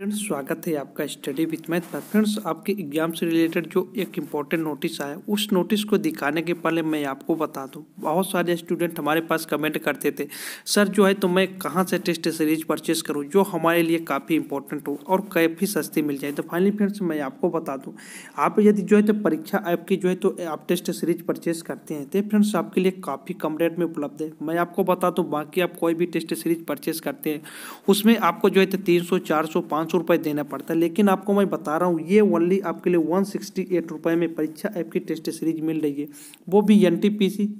friends स्वागत है आपका स्टडी विथ मैथ पर फ्रेंड्स आपके एग्जाम से रिलेटेड जो एक इम्पॉर्टेंट नोटिस आया उस नोटिस को दिखाने के पहले मैं आपको बता दूं बहुत सारे स्टूडेंट हमारे पास कमेंट करते थे सर जो है तो मैं कहाँ से टेस्ट सीरीज परचेज करूँ जो हमारे लिए काफ़ी इंपॉर्टेंट हो और काफ़ी सस्ती मिल जाए तो फाइनली फ्रेंड्स मैं आपको बता दूँ आप यदि जो है तो परीक्षा ऐप की जो है तो आप टेस्ट सीरीज परचेज करते हैं तो फ्रेंड्स आपके लिए काफ़ी कम रेट में उपलब्ध है मैं आपको बता दूँ बाकी आप कोई भी टेस्ट सीरीज परचेज करते हैं उसमें आपको जो है तो तीन सौ चार सौ पाँच रुपये देना पड़ता है लेकिन आपको मैं बता रहा हूँ ये ओनली आपके लिए वन सिक्सटी एट रुपये में परीक्षा ऐप की टेस्ट सीरीज मिल रही है वो भी एन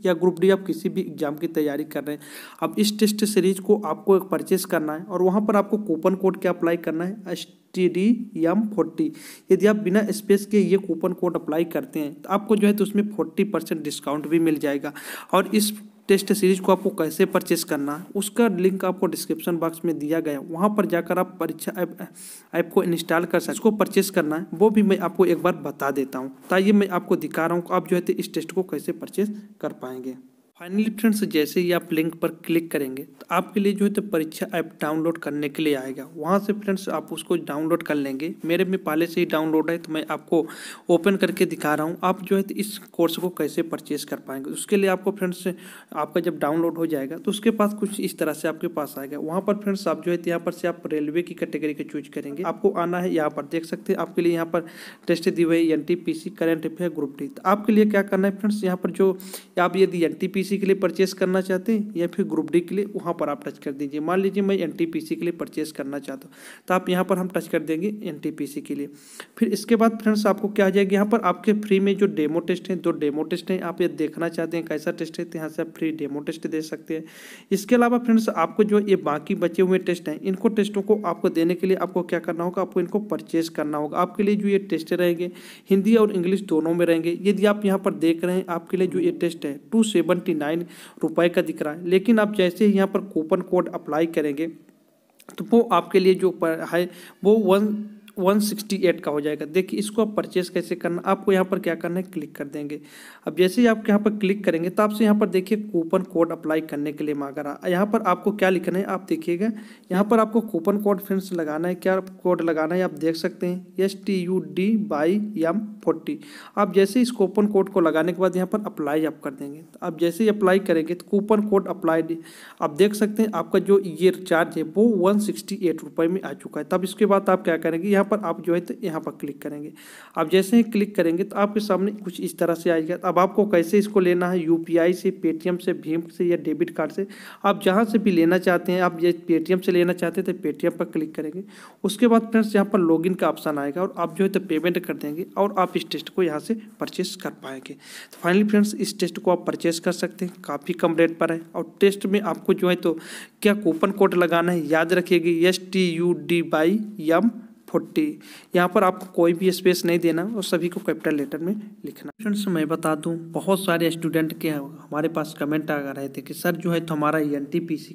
या ग्रुप डी आप किसी भी एग्जाम की तैयारी कर रहे हैं अब इस टेस्ट सीरीज को आपको एक परचेस करना है और वहाँ पर आपको कूपन कोड क्या अप्लाई करना है टी डी एम फोर्टी यदि आप बिना स्पेस के ये कूपन कोड अप्लाई करते हैं तो आपको जो है तो उसमें फोर्टी परसेंट डिस्काउंट भी मिल जाएगा और इस टेस्ट सीरीज को आपको कैसे परचेस करना है उसका लिंक आपको डिस्क्रिप्शन बॉक्स में दिया गया वहाँ पर जाकर आप परीक्षा ऐप को इंस्टॉल कर सकते उसको परचेस करना है वो भी मैं आपको एक बार बता देता हूँ ताकि मैं आपको दिखा रहा हूँ आप जो है इस टेस्ट को कैसे परचेस कर पाएंगे फाइनली फ्रेंड्स जैसे ही आप लिंक पर क्लिक करेंगे तो आपके लिए जो है तो परीक्षा ऐप डाउनलोड करने के लिए आएगा वहाँ से फ्रेंड्स आप उसको डाउनलोड कर लेंगे मेरे में पहले से ही डाउनलोड है तो मैं आपको ओपन करके दिखा रहा हूँ आप जो है तो इस कोर्स को कैसे परचेज कर पाएंगे उसके लिए आपको फ्रेंड्स आपका जब डाउनलोड हो जाएगा तो उसके पास कुछ इस तरह से आपके पास आएगा वहाँ पर फ्रेंड्स आप जो है तो यहाँ पर से आप रेलवे की कैटेगरी का चूज करेंगे आपको आना है यहाँ पर देख सकते हैं आपके लिए यहाँ पर टेस्ट दी हुई N T P C current affair group D तो आपके लिए क्या करना है फ्रेंड्स यहाँ पर जो आप यदि एन टी पी एनटीपीसी के लिए परचेस करना चाहते हैं या फिर ग्रुप डी के लिए वहाँ पर आप टच कर दीजिए मान लीजिए मैं एनटीपीसी के लिए परचेस करना चाहता हूँ तो आप यहाँ पर हम टच कर देंगे एनटीपीसी के लिए फिर इसके बाद फ्रेंड्स आपको क्या आ जाएगा यहाँ पर आपके फ्री में जो डेमो टेस्ट हैं दो डेमो टेस्ट हैं आप ये देखना चाहते हैं कैसा टेस्ट है तो यहाँ से आप फ्री डेमो टेस्ट दे सकते हैं इसके अलावा फ्रेंड्स आपको जो ये बाकी बचे हुए टेस्ट हैं इनको टेस्टों को आपको देने के लिए आपको क्या करना होगा आपको इनको परचेस करना होगा आपके लिए जो ये टेस्ट रहेंगे हिंदी और इंग्लिश दोनों में रहेंगे यदि आप यहाँ पर देख रहे हैं आपके लिए जो ये टेस्ट है टू सेवेंटी नाइन रुपये का दिख रहा है लेकिन आप जैसे ही यहाँ पर कूपन कोड अप्लाई करेंगे तो वो आपके लिए जो है वो वन 168 का हो जाएगा देखिए इसको आप परचेस कैसे करना आपको यहाँ पर क्या करना है क्लिक कर देंगे अब जैसे ही आप यहाँ पर क्लिक करेंगे तो आपसे यहाँ पर देखिए कूपन कोड अप्लाई करने के लिए मांगा रहा यहाँ पर आपको क्या लिखना है आप देखिएगा यहाँ पर आपको कूपन कोड फ्रेंड्स लगाना है क्या कोड लगाना है आप देख सकते हैं S T U D by M forty आप जैसे इस कूपन कोड को लगाने के बाद यहाँ पर अप्लाई आप कर देंगे तो आप जैसे ही अप्लाई करेंगे तो कूपन कोड अप्लाई आप देख सकते हैं आपका जो ये चार्ज है वो वन सिक्सटी एट रुपये में आ चुका है तब इसके बाद आप क्या करेंगे यहाँ पर आप जो है तो यहाँ पर क्लिक करेंगे आप जैसे ही क्लिक करेंगे तो आपके सामने कुछ इस तरह से आएगा अब आपको कैसे इसको लेना है यू से पेटीएम से भीम से या डेबिट कार्ड से आप जहाँ से भी लेना चाहते हैं आप ये पेटीएम से लेना चाहते हैं तो पेटीएम पर क्लिक करेंगे उसके बाद फ्रेंड्स यहाँ पर लॉग का ऑप्शन आएगा और आप जो है तो पेमेंट कर देंगे और आप इस टेस्ट को यहाँ से परचेस कर पाएंगे तो फाइनली फ्रेंड्स इस टेस्ट को आप परचेस कर सकते हैं काफ़ी कम रेट पर है और टेस्ट में आपको जो है तो क्या कूपन कोड लगाना है याद रखिएगा S T U D by M forty यहाँ पर आपको कोई भी स्पेस नहीं देना और सभी को कैपिटल लेटर में लिखना फ्रेंड्स मैं बता दूँ बहुत सारे स्टूडेंट के हमारे पास कमेंट आ रहे थे कि सर जो है तो हमारा एन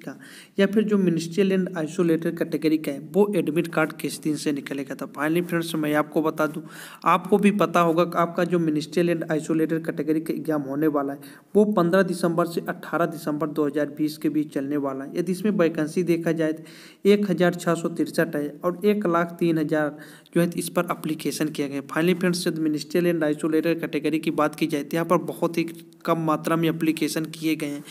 का या फिर जो मिनिस्ट्रियल एंड आइसोलेटेड कैटेगरी का है वो एडमिट कार्ड किस दिन से निकलेगा तो फाइनली फ्रेंड्स मैं आपको बता दूँ आपको भी पता होगा कि आपका जो मिनिस्ट्रियल एंड आइसोलेटेड कैटेगरी का एग्जाम होने वाला है वो पंद्रह दिसंबर से अट्ठारह दिसंबर दो के बीच चलने वाला है यदि इसमें वैकेंसी देखा जाए तो एक है और एक लाख तीन हजार जो है इस पर अप्लीकेशन किया गया फाइनली फ्रेंड्स जब मिनिस्ट्रियल एंड आइसोलेटेड कैटेगरी की बात की जाए तो यहाँ पर बहुत ही कम मात्रा में अप्लीकेशन किए गए हैं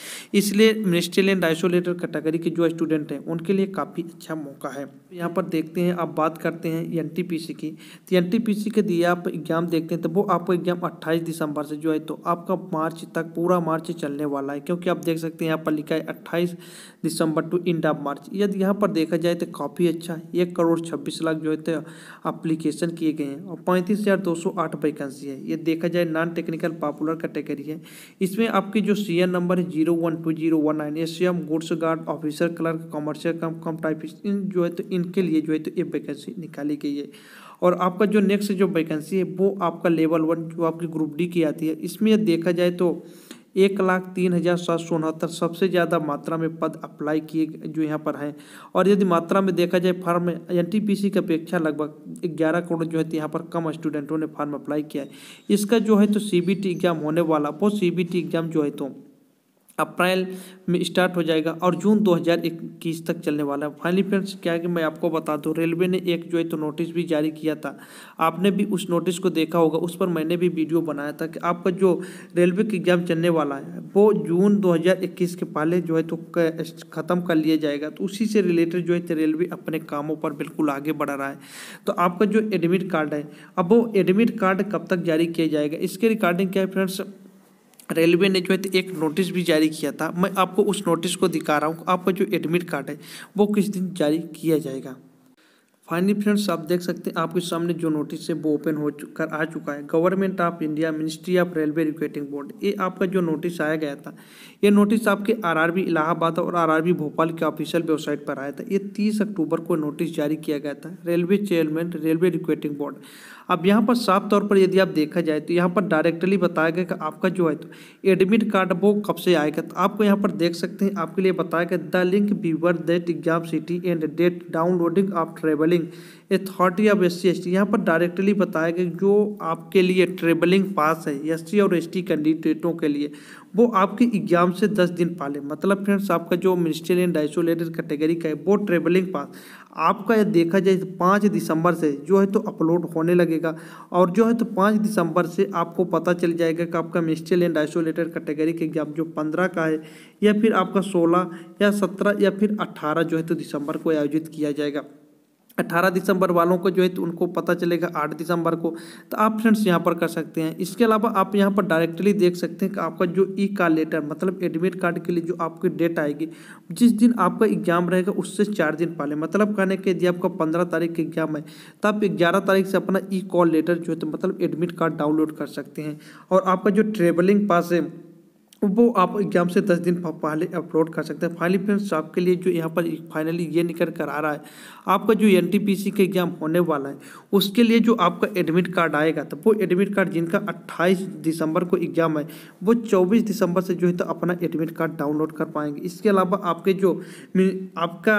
इसलिए मिनिस्ट्रियल एंड आइसोलेटेड कैटेगरी के जो स्टूडेंट हैं उनके लिए काफ़ी अच्छा मौका है यहाँ पर देखते हैं आप बात करते हैं एन की तो एन के दिए आप एग्जाम देखते हैं तो वो आपको एग्जाम अट्ठाईस दिसंबर से जो है तो आपका मार्च तक पूरा मार्च चलने वाला है क्योंकि आप देख सकते हैं यहाँ पर लिखा है अट्ठाईस दिसंबर टू इंड ऑफ मार्च यदि यहाँ पर देखा जाए तो काफ़ी अच्छा एक करोड़ छब्बीस लाख जो है नियुक्त अप्लीकेशन किए गए हैं और पैंतीस हज़ार दो सौ आठ वैकेंसी है ये देखा जाए नॉन टेक्निकल पॉपुलर कैटेगरी है इसमें आपकी जो सी एन नंबर है zero one two zero one nine S M goods guard officer clerk commercial cum cum type इन जो है तो इनके लिए जो है तो ये वैकेंसी निकाली गई है और आपका जो नेक्स्ट जो वैकेंसी है वो आपका लेवल वन जो आपकी ग्रुप डी की आती है इसमें देखा जाए तो एक लाख तीन हज़ार सात सौ उनहत्तर सबसे ज़्यादा मात्रा में पद अप्लाई किए जो यहाँ पर हैं और यदि मात्रा में देखा जाए form N T P C की अपेक्षा लगभग ग्यारह करोड़ जो है तो यहाँ पर कम स्टूडेंटों ने फार्म अप्लाई किया है इसका जो है तो सी बी टी एग्ज़ाम होने वाला वो सी बी टी एग्ज़ाम जो है तो अप्रैल में स्टार्ट हो जाएगा और जून 2021 तक चलने वाला है फाइनली फ्रेंड्स क्या है कि मैं आपको बता दूं रेलवे ने एक जो है तो नोटिस भी जारी किया था आपने भी उस नोटिस को देखा होगा उस पर मैंने भी वीडियो बनाया था कि आपका जो रेलवे का एग्ज़ाम चलने वाला है वो जून 2021 के पहले जो है तो ख़त्म कर लिया जाएगा तो उसी से रिलेटेड जो है तो रेलवे अपने कामों पर बिल्कुल आगे बढ़ रहा है तो आपका जो एडमिट कार्ड है अब वो एडमिट कार्ड कब तक जारी किया जाएगा इसके रिकॉर्डिंग क्या है फ्रेंड्स रेलवे ने जो है एक नोटिस भी जारी किया था मैं आपको उस नोटिस को दिखा रहा हूँ आपका जो एडमिट कार्ड है वो किस दिन जारी किया जाएगा फाइनली फ्रेंड्स आप देख सकते हैं आपके सामने जो नोटिस है वो ओपन हो चुका आ चुका है government of India ministry of railway recruiting board ये आपका जो नोटिस आया गया था ये नोटिस आपके आरआरबी इलाहाबाद और आरआरबी भोपाल के ऑफिशियल वेबसाइट पर आया था ये तीस अक्टूबर को नोटिस जारी किया गया था railway chairman railway recruiting board अब यहाँ पर साफ तौर पर यदि आप देखा जाए तो यहाँ पर डायरेक्टली बताया गया कि आपका जो है तो एडमिट कार्ड वो कब से आएगा तो आपको यहाँ पर देख सकते हैं आपके लिए बताया गया द लिंक बीवर that exam city and date downloading of travelling authority of S C S T यहाँ पर डायरेक्टली बताया गया जो आपके लिए ट्रेवलिंग पास है एस सी और एस टी कैंडिडेटों के लिए वो आपके एग्जाम से दस दिन पहले मतलब फ्रेंड्स आपका जो मिनिस्ट्रियल एंड आइसोलेटेड कैटेगरी का है वो ट्रेवलिंग पास आपका यह देखा जाए तो पाँच दिसंबर से जो है तो अपलोड होने लगेगा और जो है तो पाँच दिसंबर से आपको पता चल जाएगा कि आपका मिनिस्ट्रियल एंड आइसोलेटेड कैटेगरी के एग्जाम जो पंद्रह का है या फिर आपका सोलह या सत्रह या फिर अट्ठारह जो है तो दिसंबर को आयोजित किया जाएगा अट्ठारह दिसंबर वालों को जो है तो उनको पता चलेगा आठ दिसंबर को तो आप फ्रेंड्स यहाँ पर कर सकते हैं इसके अलावा आप यहाँ पर डायरेक्टली देख सकते हैं कि आपका जो ई e का लेटर मतलब एडमिट कार्ड के लिए जो आपकी डेट आएगी जिस दिन आपका एग्जाम रहेगा उससे चार दिन पहले मतलब कहने के यदि आपका पंद्रह तारीख का एग्जाम है तो आप ग्यारह तारीख से अपना ई कॉल लेटर जो है तो मतलब एडमिट कार्ड डाउनलोड कर सकते हैं और आपका जो ट्रेवलिंग पास है वो आप एग्जाम से दस दिन पहले अपलोड कर सकते हैं फाइनली फ्रेंड्स आपके लिए जो यहाँ पर फाइनली ये निकल कर आ रहा है आपका जो एन टी का एग्ज़ाम होने वाला है उसके लिए जो आपका एडमिट कार्ड आएगा तो वो एडमिट कार्ड जिनका 28 दिसंबर को एग्ज़ाम है वो 24 दिसंबर से जो है तो अपना एडमिट कार्ड डाउनलोड कर पाएंगे इसके अलावा आपके जो आपका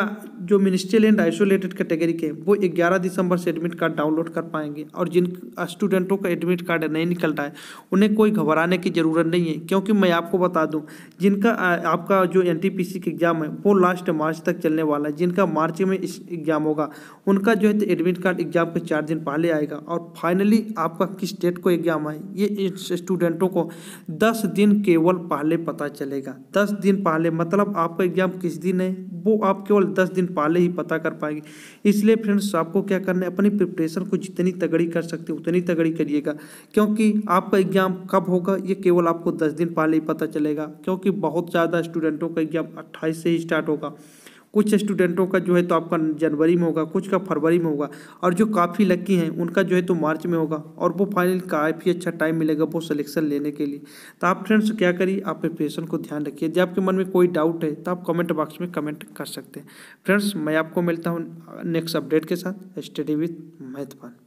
जो मिनिस्ट्रियल एंड आइसोलेटेड कैटेगरी के वो ग्यारह दिसंबर से एडमिट कार्ड डाउनलोड कर पाएंगे और जिन स्टूडेंटों का एडमिट कार्ड नहीं रहा है उन्हें कोई घबराने की ज़रूरत नहीं है क्योंकि मैं आपको आपको बता दूं जिनका आपका जो एन सी एग्ज़ाम है वो लास्ट मार्च तक चलने वाला है जिनका मार्च में एग्ज़ाम होगा उनका जो है एडमिट कार्ड एग्ज़ाम के चार दिन पहले आएगा और फाइनली आपका किस डेट को एग्ज़ाम आए ये स्टूडेंटों को दस दिन केवल पहले पता चलेगा दस दिन पहले मतलब आपका एग्ज़ाम किस दिन है वो आप केवल दस दिन पहले ही पता कर पाएंगे इसलिए फ्रेंड्स आपको क्या करना है अपनी प्रिपरेशन को जितनी तगड़ी कर सकते उतनी तगड़ी करिएगा क्योंकि आपका एग्ज़ाम कब होगा ये केवल आपको दस दिन पहले ही पता पता चलेगा क्योंकि बहुत ज़्यादा स्टूडेंटों का एग्ज़ाम अट्ठाईस से ही स्टार्ट होगा कुछ स्टूडेंटों का जो है तो आपका जनवरी में होगा कुछ का फरवरी में होगा और जो काफ़ी लकी हैं उनका जो है तो मार्च में होगा और वो फाइनल काफ़ी अच्छा टाइम मिलेगा वो सिलेक्शन लेने के लिए तो आप फ्रेंड्स क्या करिए आप प्रिपरेशन को ध्यान रखिए जब आपके मन में कोई डाउट है तो आप कमेंट बॉक्स में कमेंट कर सकते हैं फ्रेंड्स मैं आपको मिलता हूँ नेक्स्ट अपडेट के साथ स्टडी विथ मैथपाल